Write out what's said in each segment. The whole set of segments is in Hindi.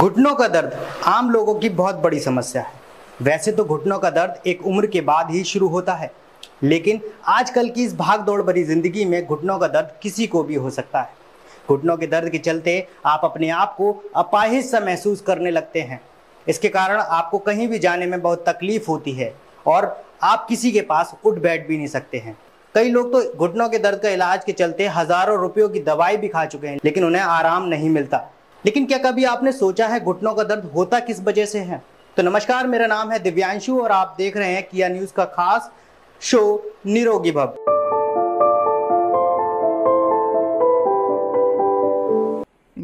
घुटनों का दर्द आम लोगों की बहुत बड़ी समस्या है वैसे तो घुटनों का दर्द एक उम्र के बाद ही शुरू होता है लेकिन आजकल की इस भाग दौड़ भरी ज़िंदगी में घुटनों का दर्द किसी को भी हो सकता है घुटनों के दर्द के चलते आप अपने आप को अपाहिज सा महसूस करने लगते हैं इसके कारण आपको कहीं भी जाने में बहुत तकलीफ होती है और आप किसी के पास उठ बैठ भी नहीं सकते हैं कई लोग तो घुटनों के दर्द का इलाज के चलते हज़ारों रुपयों की दवाई भी खा चुके हैं लेकिन उन्हें आराम नहीं मिलता लेकिन क्या कभी आपने सोचा है घुटनों का दर्द होता किस वजह से है तो नमस्कार मेरा नाम है दिव्यांशु और आप देख रहे हैं किया न्यूज का खास शो निरोगी भव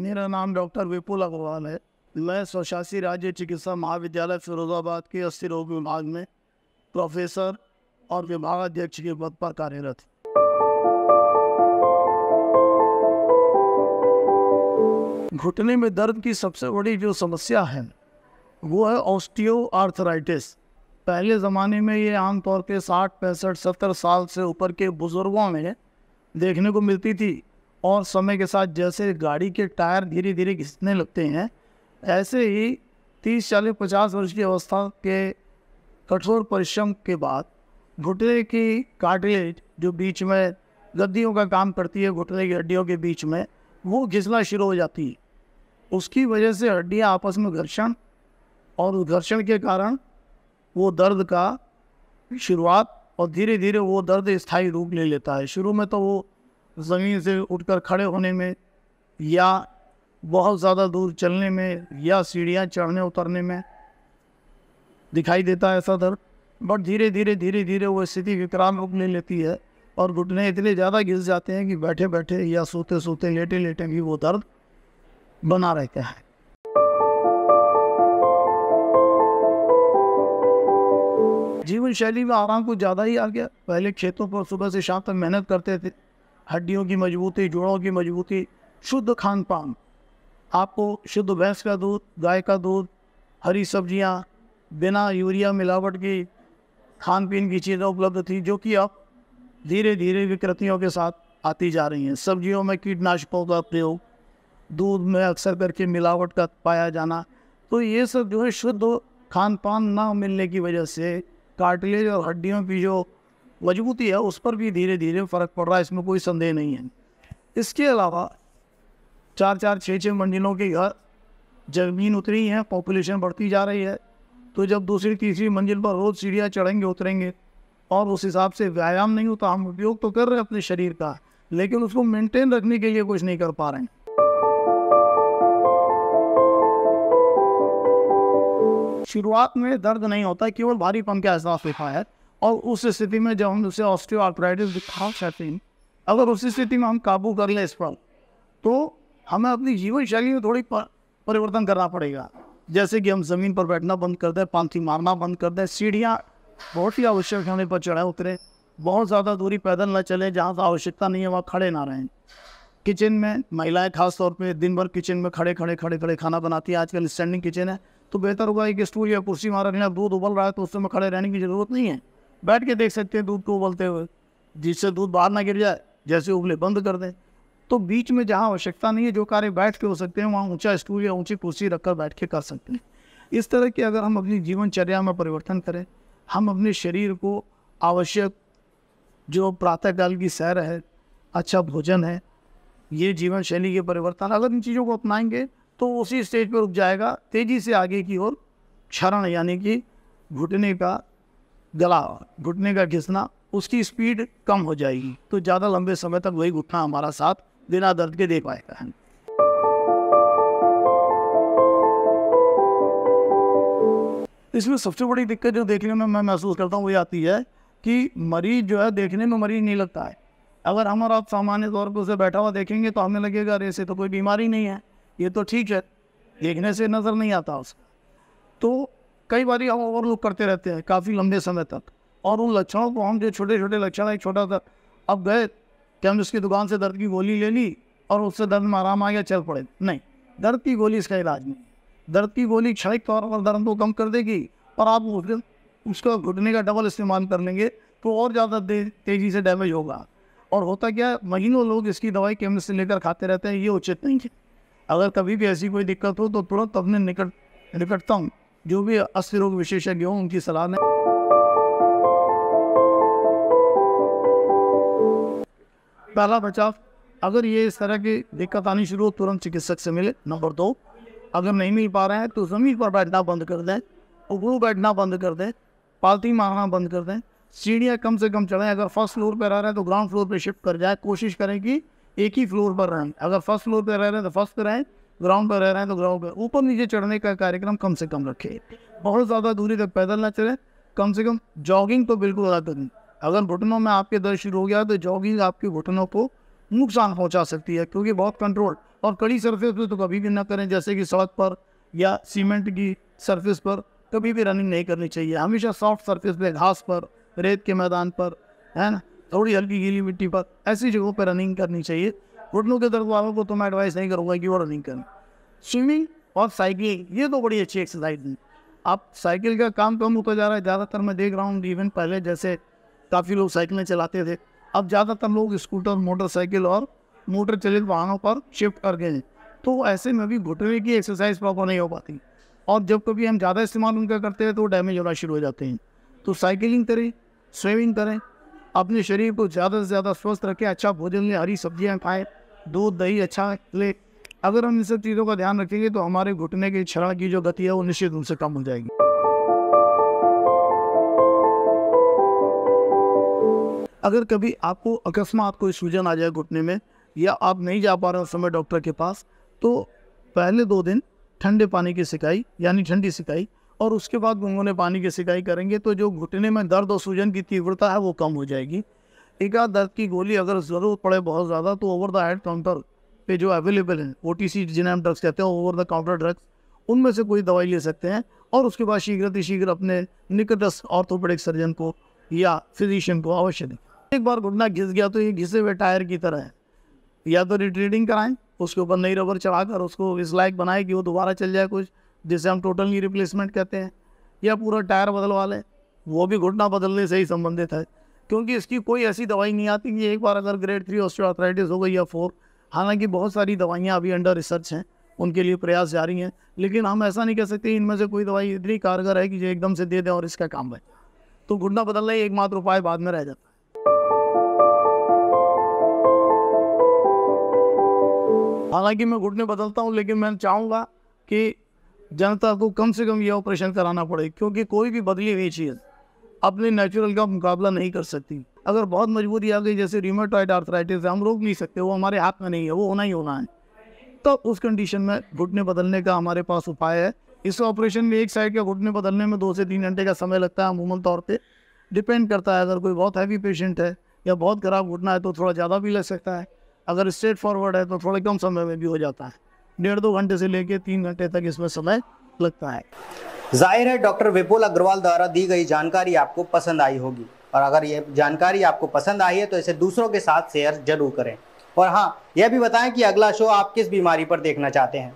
मेरा नाम डॉक्टर विपुल अग्रवाल है मैं स्वशासी राज्य चिकित्सा महाविद्यालय फिरोजाबाद के अस्थि रोग विभाग में प्रोफेसर और विभागाध्यक्ष के पद पर कार्यरत हूँ घुटने में दर्द की सबसे बड़ी जो समस्या है वो है ऑस्टियो आर्थराइटिस पहले ज़माने में ये आमतौर पे साठ पैंसठ सत्तर साल से ऊपर के बुज़ुर्गों में देखने को मिलती थी और समय के साथ जैसे गाड़ी के टायर धीरे धीरे घिसने लगते हैं ऐसे ही तीस चालीस पचास वर्ष की अवस्था के कठोर परिश्रम के बाद घुटने की कार्टिलेज जो बीच में गद्दियों का काम करती है घुटने की हड्डियों के बीच में वो घिसना शुरू हो जाती है उसकी वजह से हड्डियाँ आपस में घर्षण और उस घर्षण के कारण वो दर्द का शुरुआत और धीरे धीरे वो दर्द स्थायी रूप ले लेता है शुरू में तो वो ज़मीन से उठकर खड़े होने में या बहुत ज़्यादा दूर चलने में या सीढ़ियाँ चढ़ने उतरने में दिखाई देता है ऐसा दर्द बट धीरे धीरे धीरे धीरे वो स्थिति विकराल रूप ले लेती है और घुटने इतने ज़्यादा घिस जाते हैं कि बैठे बैठे या सोते सोते लेटे लेटे भी वो दर्द बना रहता है जीवन शैली में आराम कुछ ज़्यादा ही आ गया पहले खेतों पर सुबह से शाम तक मेहनत करते थे हड्डियों की मजबूती जोड़ों की मजबूती शुद्ध खान पान आपको शुद्ध भैंस का दूध गाय का दूध हरी सब्जियां बिना यूरिया मिलावट की खान पीन की चीज़ें उपलब्ध थी जो कि आप धीरे धीरे विकृतियों के साथ आती जा रही हैं सब्जियों में कीटनाशकों का प्रयोग दूध में अक्सर करके मिलावट का पाया जाना तो ये सब जो है शुद्ध खान पान ना मिलने की वजह से कार्टिलेज और हड्डियों की जो मजबूती है उस पर भी धीरे धीरे फ़र्क पड़ रहा है इसमें कोई संदेह नहीं है इसके अलावा चार चार छः छः मंजिलों के घर जमीन उतरी है पॉपुलेशन बढ़ती जा रही है तो जब दूसरी तीसरी मंजिल पर रोज़ सीढ़ियाँ चढ़ेंगे उतरेंगे और उस हिसाब से व्यायाम नहीं होता हम उपयोग तो कर रहे हैं अपने शरीर का लेकिन उसको मेंटेन रखने के लिए कुछ नहीं कर पा रहे हैं शुरुआत में दर्द नहीं होता केवल भारी पंख का एहसास होता है और उस स्थिति में जब हम उसे ऑस्ट्रियो आर्थराइटिस दिखा सकते हैं अगर उस स्थिति में हम काबू कर लें इस पर तो हमें अपनी जीवन शैली में थोड़ी परिवर्तन करना पड़ेगा जैसे कि हम ज़मीन पर बैठना बंद कर दें पांथी मारना बंद कर दें सीढ़ियाँ बहुत ही आवश्यक होने पर चढ़ाए उतरे बहुत ज़्यादा दूरी पैदल न चले जहाँ से आवश्यकता नहीं है वहाँ खड़े ना रहें किचन में महिलाएं खास तौर पे दिन भर किचन में खड़े खड़े खड़े खड़े खाना बनाती है आजकल स्टैंडिंग किचन है तो बेहतर होगा एक स्टूल या कुर्सी मारा रखना दूध उबल रहा है तो उसमें खड़े रहने की ज़रूरत नहीं है बैठ के देख सकते हैं दूध को उबलते हुए जिससे दूध बाहर ना गिर जाए जैसे उबले बंद कर दें तो बीच में जहाँ आवश्यकता नहीं है जो कार्य बैठ के हो सकते हैं वहाँ ऊँचा स्टूल या ऊँची कुर्सी रखकर बैठ के कर सकते हैं इस तरह की अगर हम अपनी जीवनचर्या में परिवर्तन करें हम अपने शरीर को आवश्यक जो प्रातःकाल की सैर है अच्छा भोजन है ये जीवन शैली के परिवर्तन अगर इन चीज़ों को अपनाएंगे तो उसी स्टेज पर रुक जाएगा तेज़ी से आगे की ओर क्षरण यानी कि घुटने का गला घुटने का घिसना उसकी स्पीड कम हो जाएगी तो ज़्यादा लंबे समय तक वही घुटना हमारा साथ बिना दर्द के दे पाएगा इसमें सबसे बड़ी दिक्कत जो देखने में मैं महसूस करता हूँ वो आती है कि मरीज जो है देखने में मरीज नहीं लगता है अगर हम और आप सामान्य तौर पर उसे बैठा हुआ देखेंगे तो हमें लगेगा अरे ऐसे तो कोई बीमारी नहीं है ये तो ठीक है देखने से नज़र नहीं आता उसका तो कई बार हम ओवरलुक करते रहते हैं काफ़ी लंबे समय तक और उन लक्षणों को हम जो छोटे छोटे लक्षण एक छोटा सा अब गए कि हमने उसकी दुकान से दर्द की गोली ले ली और उससे दर्द में आराम आ गया चल पड़े नहीं दर्द की गोली इसका इलाज नहीं दर्द की गोली क्षणिक तौर पर दर्द को कम कर देगी पर आप उस उसका घुटने का डबल इस्तेमाल कर लेंगे तो और ज़्यादा तेज़ी से डैमेज होगा और होता क्या है महीनों लोग इसकी दवाई केमिस्ट से लेकर खाते रहते हैं ये उचित नहीं है अगर कभी भी ऐसी कोई दिक्कत हो तो तुरंत अपने निकट निकटतम जो भी अस्त रोग विशेषज्ञ हों उनकी सलाह लें पहला बचाव अगर ये इस तरह की दिक्कत आनी शुरू हो तुरंत चिकित्सक से मिले नंबर दो अगर नहीं मिल पा रहा है तो ज़मीन पर बैठना बंद कर दें उबरू बैठना बंद कर दें पालती मारना बंद कर दें सीढ़ियाँ कम से कम चढ़ें अगर फर्स्ट फ्लोर पर रह रहे हैं तो ग्राउंड फ्लोर पर शिफ्ट कर जाए कोशिश करें कि एक ही फ्लोर पर रहें अगर फर्स्ट फ्लोर तो पर रह रहे हैं तो फर्स्ट पर रहें ग्राउंड पर रह रहे हैं तो ग्राउंड पर ऊपर नीचे चढ़ने का कार्यक्रम कम से कम रखें बहुत ज़्यादा दूरी तक पैदल ना चलें कम से कम जॉगिंग तो बिल्कुल अदा करें अगर घुटनों में आपके दर्द शुरू हो गया तो जॉगिंग आपके घुटनों को नुकसान पहुंचा सकती है क्योंकि बहुत कंट्रोल और कड़ी सरफेस पे तो कभी भी ना करें जैसे कि सड़क पर या सीमेंट की सरफेस पर कभी भी रनिंग नहीं करनी चाहिए हमेशा सॉफ्ट सरफेस पे घास पर रेत के मैदान पर है ना थोड़ी हल्की गीली मिट्टी पर ऐसी जगहों पर रनिंग करनी चाहिए घुटनों के दर्द वालों को तो मैं एडवाइस नहीं करूँगा कि वो रनिंग करें स्विमिंग और साइकिलिंग ये तो बड़ी अच्छी एक्सरसाइज है अब साइकिल का काम कम होता जा रहा है ज़्यादातर मैं देख रहा हूँ इवन पहले जैसे काफ़ी लोग साइकिलें चलाते थे अब ज़्यादातर लोग स्कूटर मोटरसाइकिल और मोटर चलित वाहनों पर शिफ्ट कर गए तो ऐसे में भी घुटने की एक्सरसाइज प्रॉपर नहीं हो पाती और जब कभी हम ज़्यादा इस्तेमाल उनका करते हैं तो डैमेज होना शुरू हो जाते हैं तो साइकिलिंग करें स्विमिंग करें अपने शरीर को ज़्यादा से ज़्यादा स्वस्थ रखें अच्छा भोजन लें हरी सब्जियाँ खाएँ दूध दही अच्छा लें अगर हम इन सब चीज़ों का ध्यान रखेंगे तो हमारे घुटने के क्षण की जो गति है वो निश्चित रूप से कम हो जाएगी अगर कभी आपको अकस्मात कोई सूजन आ जाए घुटने में या आप नहीं जा पा रहे उस समय डॉक्टर के पास तो पहले दो दिन ठंडे पानी की सिकाई यानी ठंडी सिकाई और उसके बाद गुनगुने पानी की सिकाई करेंगे तो जो घुटने में दर्द और सूजन की तीव्रता है वो कम हो जाएगी एक आध दर्द की गोली अगर ज़रूरत पड़े बहुत ज़्यादा तो ओवर द हेड काउंटर पे जो अवेलेबल हैं ओ टी सी जिन्हें हम ड्रग्स कहते हैं ओवर द काउंटर ड्रग्स उनमें से कोई दवाई ले सकते हैं और उसके बाद शीघ्र शीघ्र अपने निकटस्थ ऑर्थोपेडिक सर्जन को या फिजिशियन को अवश्य दें एक बार घुटना घिस गया तो ये घिसे हुए टायर की तरह है या तो रिट्रीडिंग कराएं उसके ऊपर नई रबर चढ़ा कर उसको इस लाइक बनाए कि वो दोबारा चल जाए कुछ जिसे हम टोटल की रिप्लेसमेंट कहते हैं या पूरा टायर बदलवा लें वो भी घुटना बदलने से ही संबंधित है क्योंकि इसकी कोई ऐसी दवाई नहीं आती कि एक बार अगर ग्रेड थ्री ऑस्ट्रोआथराइटिस हो गई या फोर हालांकि बहुत सारी दवाइयाँ अभी अंडर रिसर्च हैं उनके लिए प्रयास जारी हैं लेकिन हम ऐसा नहीं कह सकते इनमें से कोई दवाई इतनी कारगर है कि जो एकदम से दे दें और इसका काम बने तो घुटना बदलना ही एकमात्र उपाय बाद में रह जाता हालांकि मैं घुटने बदलता हूँ लेकिन मैं चाहूँगा कि जनता को कम से कम ये ऑपरेशन कराना पड़े क्योंकि कोई भी बदली हुई चीज़ अपने नेचुरल का मुकाबला नहीं कर सकती अगर बहुत मजबूरी आ गई जैसे रिमोटॉइड आर्थराइटिस है हम रोक नहीं सकते वो हमारे हाथ में नहीं है वो होना ही होना है तो उस कंडीशन में घुटने बदलने का हमारे पास उपाय है इस ऑपरेशन में एक साइड का घुटने बदलने में दो से तीन घंटे का समय लगता है अमूमन तौर पर डिपेंड करता है अगर कोई बहुत हैवी पेशेंट है या बहुत खराब घुटना है तो थोड़ा ज़्यादा भी लग सकता है अगर स्ट्रेट फॉरवर्ड है तो थोड़े कम समय में भी हो जाता है डेढ़ दो घंटे से लेकर तीन घंटे तक इसमें समय लगता है जाहिर है डॉक्टर विपुल अग्रवाल द्वारा दी गई जानकारी आपको पसंद आई होगी और अगर ये जानकारी आपको पसंद आई है तो इसे दूसरों के साथ शेयर जरूर करें और हाँ यह भी बताएं कि अगला शो आप किस बीमारी पर देखना चाहते हैं